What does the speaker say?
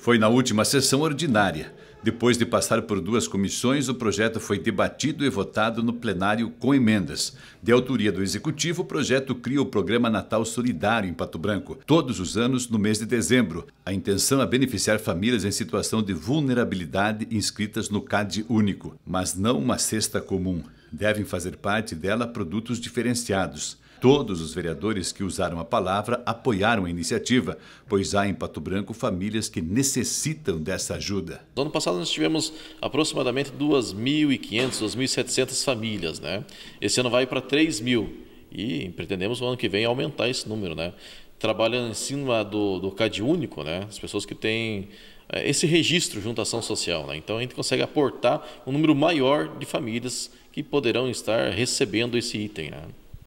Foi na última sessão ordinária. Depois de passar por duas comissões, o projeto foi debatido e votado no plenário com emendas. De autoria do Executivo, o projeto cria o Programa Natal Solidário em Pato Branco, todos os anos no mês de dezembro. A intenção é beneficiar famílias em situação de vulnerabilidade inscritas no CAD único, mas não uma cesta comum. Devem fazer parte dela produtos diferenciados. Todos os vereadores que usaram a palavra apoiaram a iniciativa, pois há em Pato Branco famílias que necessitam dessa ajuda. No ano passado nós tivemos aproximadamente 2.500, 2.700 famílias, né? Esse ano vai para 3.000 e pretendemos no ano que vem aumentar esse número, né? Trabalhando em cima do, do CAD único, né? As pessoas que têm eh, esse registro junto à ação social. Né? Então a gente consegue aportar um número maior de famílias que poderão estar recebendo esse item. Né?